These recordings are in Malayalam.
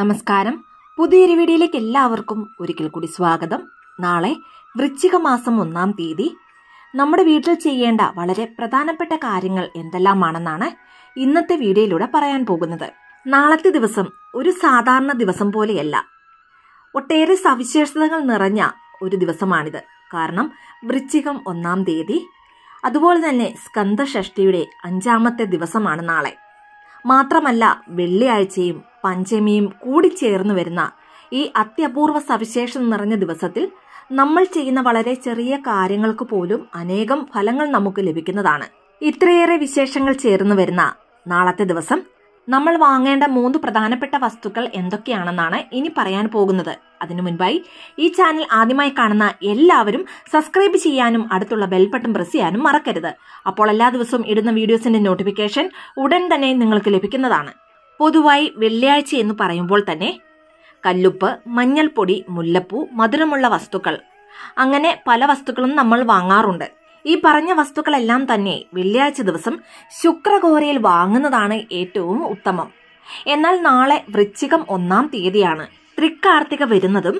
നമസ്കാരം പുതിയൊരു വീഡിയോയിലേക്ക് എല്ലാവർക്കും ഒരിക്കൽ കൂടി സ്വാഗതം നാളെ വൃശ്ചിക മാസം ഒന്നാം തീയതി നമ്മുടെ വീട്ടിൽ ചെയ്യേണ്ട വളരെ പ്രധാനപ്പെട്ട കാര്യങ്ങൾ എന്തെല്ലാമാണെന്നാണ് ഇന്നത്തെ വീഡിയോയിലൂടെ പറയാൻ പോകുന്നത് നാളത്തെ ദിവസം ഒരു സാധാരണ ദിവസം പോലെയല്ല ഒട്ടേറെ സവിശേഷതകൾ നിറഞ്ഞ ഒരു ദിവസമാണിത് കാരണം വൃശ്ചികം ഒന്നാം തീയതി അതുപോലെ തന്നെ സ്കന്ദഷഷ്ടിയുടെ അഞ്ചാമത്തെ ദിവസമാണ് നാളെ മാത്രമല്ല വെള്ളിയാഴ്ചയും പഞ്ചമിയും കൂടിച്ചേർന്നു വരുന്ന ഈ അത്യപൂർവ സവിശേഷം നിറഞ്ഞ ദിവസത്തിൽ നമ്മൾ ചെയ്യുന്ന വളരെ ചെറിയ കാര്യങ്ങൾക്ക് പോലും അനേകം ഫലങ്ങൾ നമുക്ക് ലഭിക്കുന്നതാണ് ഇത്രയേറെ വിശേഷങ്ങൾ ചേർന്നു വരുന്ന നാളത്തെ ദിവസം നമ്മൾ വാങ്ങേണ്ട മൂന്ന് പ്രധാനപ്പെട്ട വസ്തുക്കൾ എന്തൊക്കെയാണെന്നാണ് ഇനി പറയാൻ പോകുന്നത് അതിനു മുൻപായി ഈ ചാനൽ ആദ്യമായി കാണുന്ന എല്ലാവരും സബ്സ്ക്രൈബ് ചെയ്യാനും അടുത്തുള്ള ബെൽ ബട്ടൺ പ്രസ് ചെയ്യാനും മറക്കരുത് അപ്പോൾ എല്ലാ ദിവസവും ഇടുന്ന വീഡിയോസിന്റെ നോട്ടിഫിക്കേഷൻ ഉടൻ തന്നെ നിങ്ങൾക്ക് ലഭിക്കുന്നതാണ് പൊതുവായി വെള്ളിയാഴ്ച എന്ന് പറയുമ്പോൾ തന്നെ കല്ലുപ്പ് മഞ്ഞൾപ്പൊടി മുല്ലപ്പൂ മധുരമുള്ള വസ്തുക്കൾ അങ്ങനെ പല വസ്തുക്കളും നമ്മൾ വാങ്ങാറുണ്ട് ഈ പറഞ്ഞ വസ്തുക്കളെല്ലാം തന്നെ വെള്ളിയാഴ്ച ദിവസം ശുക്രഘോരയിൽ വാങ്ങുന്നതാണ് ഏറ്റവും ഉത്തമം എന്നാൽ നാളെ വൃശ്ചികം ഒന്നാം തീയതിയാണ് തൃക്കാർത്തിക വരുന്നതും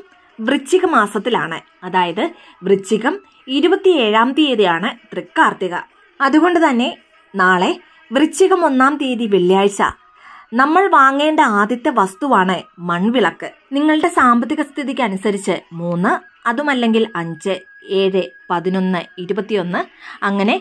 വൃശ്ചിക മാസത്തിലാണ് അതായത് വൃശ്ചികം ഇരുപത്തിയേഴാം തീയതിയാണ് തൃക്കാർത്തിക അതുകൊണ്ട് തന്നെ നാളെ വൃശ്ചികം ഒന്നാം തീയതി വെള്ളിയാഴ്ച നമ്മൾ വാങ്ങേണ്ട ആദ്യത്തെ വസ്തുവാണ് മൺവിളക്ക് നിങ്ങളുടെ സാമ്പത്തിക സ്ഥിതിക്ക് അനുസരിച്ച് മൂന്ന് അതുമല്ലെങ്കിൽ അഞ്ച് ഏഴ് പതിനൊന്ന് ഇരുപത്തിയൊന്ന് അങ്ങനെ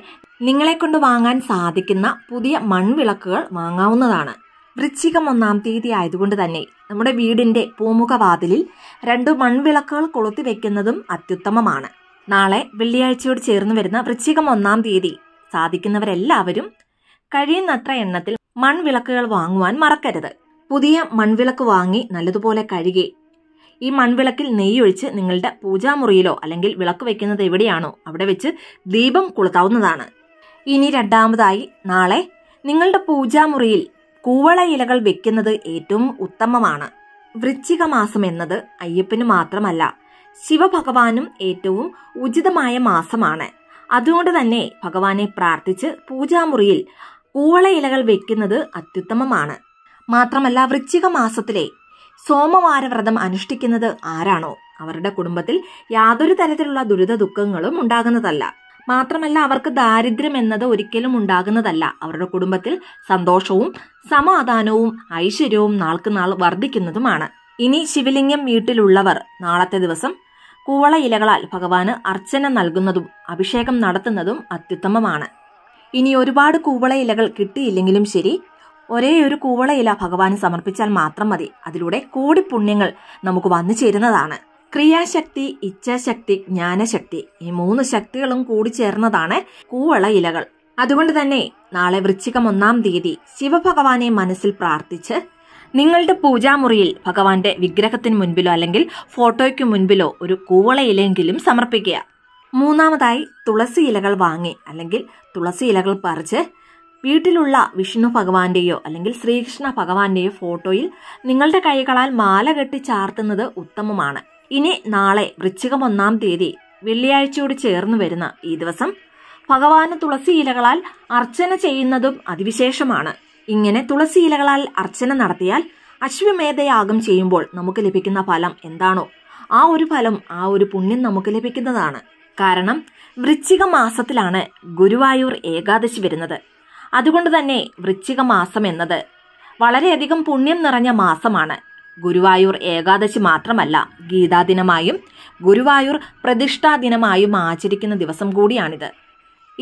നിങ്ങളെ കൊണ്ട് വാങ്ങാൻ സാധിക്കുന്ന പുതിയ മൺവിളക്കുകൾ വാങ്ങാവുന്നതാണ് വൃശ്ചികം ഒന്നാം തീയതി ആയതുകൊണ്ട് തന്നെ നമ്മുടെ വീടിന്റെ പൂമുഖവാതിലിൽ രണ്ട് മൺവിളക്കുകൾ കൊളുത്തി വെക്കുന്നതും അത്യുത്തമമാണ് നാളെ വെള്ളിയാഴ്ചയോട് ചേർന്ന് വരുന്ന വൃശ്ചികം ഒന്നാം തീയതി സാധിക്കുന്നവരെല്ലാവരും കഴിയുന്നത്ര എണ്ണത്തിൽ മൺവിളക്കുകൾ വാങ്ങുവാൻ മറക്കരുത് പുതിയ മൺവിളക്ക് വാങ്ങി നല്ലതുപോലെ കഴുകി ഈ മൺവിളക്കിൽ നെയ്യൊഴിച്ച് നിങ്ങളുടെ പൂജാമുറിയിലോ അല്ലെങ്കിൽ വിളക്ക് വയ്ക്കുന്നത് എവിടെയാണോ അവിടെ വെച്ച് ദീപം കൊളുത്താവുന്നതാണ് ഇനി രണ്ടാമതായി നാളെ നിങ്ങളുടെ പൂജാമുറിയിൽ കൂവള ഇലകൾ വെക്കുന്നത് ഏറ്റവും ഉത്തമമാണ് വൃശ്ചിക മാസം എന്നത് അയ്യപ്പന് മാത്രമല്ല ശിവഭഗവാനും ഏറ്റവും ഉചിതമായ മാസമാണ് അതുകൊണ്ട് തന്നെ ഭഗവാനെ പ്രാർത്ഥിച്ച് പൂജാമുറിയിൽ കൂവള ഇലകൾ വെക്കുന്നത് അത്യുത്തമമാണ് മാത്രമല്ല വൃശ്ചിക മാസത്തിലെ സോമവാരവ്രതം അനുഷ്ഠിക്കുന്നത് ആരാണോ അവരുടെ കുടുംബത്തിൽ യാതൊരു തരത്തിലുള്ള ദുരിത ദുഃഖങ്ങളും ഉണ്ടാകുന്നതല്ല മാത്രമല്ല അവർക്ക് ദാരിദ്ര്യം എന്നത് ഒരിക്കലും ഉണ്ടാകുന്നതല്ല അവരുടെ കുടുംബത്തിൽ സന്തോഷവും സമാധാനവും ഐശ്വര്യവും നാൾക്കുനാൾ വർദ്ധിക്കുന്നതുമാണ് ഇനി ശിവലിംഗം വീട്ടിലുള്ളവർ നാളത്തെ ദിവസം കൂവള ഇലകളാൽ ഭഗവാന് അർച്ചന നൽകുന്നതും അഭിഷേകം നടത്തുന്നതും അത്യുത്തമമാണ് ഇനി ഒരുപാട് കൂവള ഇലകൾ കിട്ടിയില്ലെങ്കിലും ശരി ഒരേ ഒരു കൂവളയില ഭഗവാന് സമർപ്പിച്ചാൽ മാത്രം മതി അതിലൂടെ കോടി പുണ്യങ്ങൾ നമുക്ക് വന്നു ചേരുന്നതാണ് ക്രിയാശക്തി ഇച്ഛാശക്തി ജ്ഞാനശക്തി ഈ മൂന്ന് ശക്തികളും കൂടി ചേർന്നതാണ് കൂവള ഇലകൾ അതുകൊണ്ട് തന്നെ നാളെ വൃശ്ചികം ഒന്നാം തീയതി ശിവഭഗവാനെ മനസ്സിൽ പ്രാർത്ഥിച്ച് നിങ്ങളുടെ പൂജാമുറിയിൽ ഭഗവാന്റെ വിഗ്രഹത്തിന് മുൻപിലോ അല്ലെങ്കിൽ ഫോട്ടോയ്ക്ക് മുൻപിലോ ഒരു കൂവള ഇലയെങ്കിലും സമർപ്പിക്കുക മൂന്നാമതായി തുളസി ഇലകൾ വാങ്ങി അല്ലെങ്കിൽ തുളസി ഇലകൾ പറിച്ച് വീട്ടിലുള്ള വിഷ്ണു ഭഗവാന്റെയോ അല്ലെങ്കിൽ ശ്രീകൃഷ്ണ ഭഗവാന്റെയോ ഫോട്ടോയിൽ നിങ്ങളുടെ കൈകളാൽ മാല കെട്ടി ചാർത്തുന്നത് ഉത്തമമാണ് ഇനി നാളെ വൃശ്ചികം ഒന്നാം തീയതി വെള്ളിയാഴ്ചയോട് ചേർന്ന് വരുന്ന ഈ ദിവസം ഭഗവാന് തുളസി ഇലകളാൽ അർച്ചന ചെയ്യുന്നതും അതിവിശേഷമാണ് ഇങ്ങനെ തുളസി ഇലകളാൽ അർച്ചന നടത്തിയാൽ അശ്വമേധയാഗം ചെയ്യുമ്പോൾ നമുക്ക് ലഭിക്കുന്ന ഫലം എന്താണോ ആ ഒരു ഫലം ആ ഒരു പുണ്യം നമുക്ക് ലഭിക്കുന്നതാണ് കാരണം വൃശ്ചിക മാസത്തിലാണ് ഗുരുവായൂർ ഏകാദശി വരുന്നത് അതുകൊണ്ട് തന്നെ വൃശ്ചിക മാസം എന്നത് വളരെയധികം പുണ്യം നിറഞ്ഞ മാസമാണ് ഗുരുവായൂർ ഏകാദശി മാത്രമല്ല ഗീതാദിനമായും ഗുരുവായൂർ പ്രതിഷ്ഠാദിനമായും ആചരിക്കുന്ന ദിവസം കൂടിയാണിത്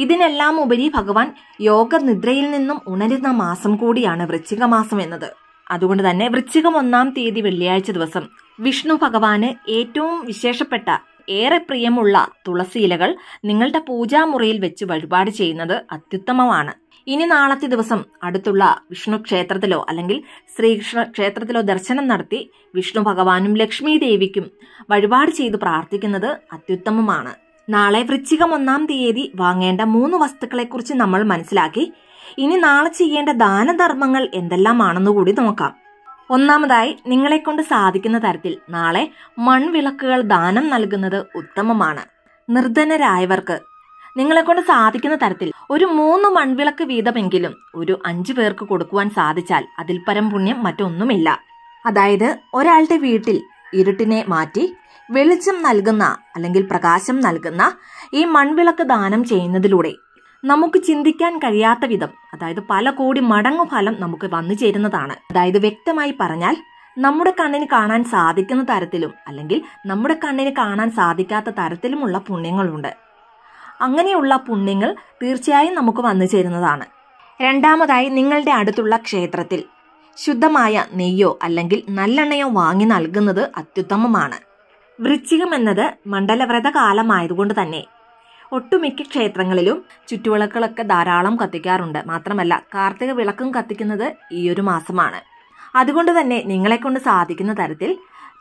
ഇതിനെല്ലാം ഉപരി ഭഗവാൻ യോഗനിദ്രയിൽ നിന്നും ഉണരുന്ന മാസം കൂടിയാണ് വൃശ്ചിക മാസം എന്നത് അതുകൊണ്ട് തന്നെ വൃശ്ചികം ഒന്നാം തീയതി വെള്ളിയാഴ്ച ദിവസം വിഷ്ണു ഭഗവാന് ഏറ്റവും വിശേഷപ്പെട്ട ഏറെ പ്രിയമുള്ള തുളസി ഇലകൾ നിങ്ങളുടെ പൂജാമുറിയിൽ വെച്ച് വഴിപാട് ചെയ്യുന്നത് അത്യുത്തമമാണ് ഇനി നാളത്തെ ദിവസം അടുത്തുള്ള വിഷ്ണു ക്ഷേത്രത്തിലോ അല്ലെങ്കിൽ ശ്രീകൃഷ്ണ ക്ഷേത്രത്തിലോ ദർശനം നടത്തി വിഷ്ണു ഭഗവാനും ലക്ഷ്മി ദേവിക്കും വഴിപാട് ചെയ്ത് പ്രാർത്ഥിക്കുന്നത് അത്യുത്തമമാണ് നാളെ വൃശ്ചികം ഒന്നാം തീയതി വാങ്ങേണ്ട മൂന്ന് വസ്തുക്കളെക്കുറിച്ച് നമ്മൾ മനസ്സിലാക്കി ഇനി നാളെ ചെയ്യേണ്ട ദാനധർമ്മങ്ങൾ എന്തെല്ലാമാണെന്ന് കൂടി നോക്കാം ഒന്നാമതായി നിങ്ങളെക്കൊണ്ട് സാധിക്കുന്ന തരത്തിൽ നാളെ മൺവിളക്കുകൾ ദാനം നൽകുന്നത് ഉത്തമമാണ് നിർധനരായവർക്ക് നിങ്ങളെ കൊണ്ട് സാധിക്കുന്ന തരത്തിൽ ഒരു മൂന്ന് മൺവിളക്ക് വീതമെങ്കിലും ഒരു അഞ്ചു പേർക്ക് കൊടുക്കുവാൻ സാധിച്ചാൽ അതിൽ പരം പുണ്യം മറ്റൊന്നുമില്ല അതായത് ഒരാളുടെ വീട്ടിൽ ഇരുട്ടിനെ മാറ്റി വെളിച്ചം നൽകുന്ന അല്ലെങ്കിൽ പ്രകാശം നൽകുന്ന ഈ മൺവിളക്ക് ദാനം ചെയ്യുന്നതിലൂടെ നമുക്ക് ചിന്തിക്കാൻ കഴിയാത്ത വിധം അതായത് പല കോടി മടങ്ങു ഫലം നമുക്ക് വന്നു ചേരുന്നതാണ് അതായത് വ്യക്തമായി പറഞ്ഞാൽ നമ്മുടെ കണ്ണിന് കാണാൻ സാധിക്കുന്ന തരത്തിലും അല്ലെങ്കിൽ നമ്മുടെ കണ്ണിന് കാണാൻ സാധിക്കാത്ത തരത്തിലുമുള്ള പുണ്യങ്ങളുണ്ട് അങ്ങനെയുള്ള പുണ്യങ്ങൾ തീർച്ചയായും നമുക്ക് വന്നു ചേരുന്നതാണ് രണ്ടാമതായി നിങ്ങളുടെ അടുത്തുള്ള ക്ഷേത്രത്തിൽ ശുദ്ധമായ നെയ്യോ അല്ലെങ്കിൽ നല്ലെണ്ണയോ വാങ്ങി നൽകുന്നത് അത്യുത്തമമാണ് വൃശ്ചികം എന്നത് മണ്ഡലവ്രത കാലമായതുകൊണ്ട് തന്നെ ഒട്ടുമിക്ക ക്ഷേത്രങ്ങളിലും ചുറ്റുവിളക്കുകളൊക്കെ ധാരാളം കത്തിക്കാറുണ്ട് മാത്രമല്ല കാർത്തിക വിളക്കും കത്തിക്കുന്നത് ഈ ഒരു മാസമാണ് അതുകൊണ്ട് തന്നെ നിങ്ങളെ കൊണ്ട് സാധിക്കുന്ന തരത്തിൽ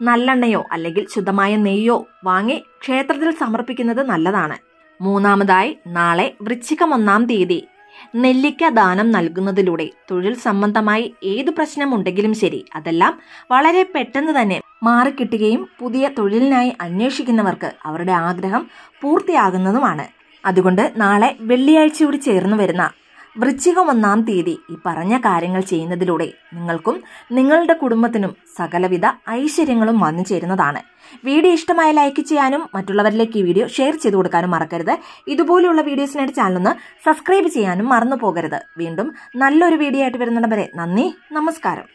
നല്ലെണ്ണയോ അല്ലെങ്കിൽ ശുദ്ധമായ നെയ്യോ വാങ്ങി ക്ഷേത്രത്തിൽ സമർപ്പിക്കുന്നത് നല്ലതാണ് മൂന്നാമതായി നാളെ വൃശ്ചികം ഒന്നാം തീയതി നെല്ലിക്ക ദാനം നൽകുന്നതിലൂടെ തൊഴിൽ സംബന്ധമായി ഏത് പ്രശ്നമുണ്ടെങ്കിലും ശരി അതെല്ലാം വളരെ പെട്ടെന്ന് തന്നെ മാറിക്കിട്ടുകയും പുതിയ തൊഴിലിനായി അന്വേഷിക്കുന്നവർക്ക് അവരുടെ ആഗ്രഹം പൂർത്തിയാകുന്നതുമാണ് അതുകൊണ്ട് നാളെ വെള്ളിയാഴ്ചയോട് ചേർന്ന് വരുന്ന വൃശ്ചികം ഒന്നാം തീയതി ഈ പറഞ്ഞ കാര്യങ്ങൾ ചെയ്യുന്നതിലൂടെ നിങ്ങൾക്കും നിങ്ങളുടെ കുടുംബത്തിനും സകലവിധ ഐശ്വര്യങ്ങളും വന്നു ചേരുന്നതാണ് വീഡിയോ ഇഷ്ടമായ ലൈക്ക് ചെയ്യാനും മറ്റുള്ളവരിലേക്ക് ഈ വീഡിയോ ഷെയർ ചെയ്ത് കൊടുക്കാനും മറക്കരുത് ഇതുപോലെയുള്ള വീഡിയോസിനായിട്ട് ചാനലൊന്ന് സബ്സ്ക്രൈബ് ചെയ്യാനും മറന്നു പോകരുത് വീണ്ടും നല്ലൊരു വീഡിയോ ആയിട്ട് വരുന്നിടം നന്ദി നമസ്കാരം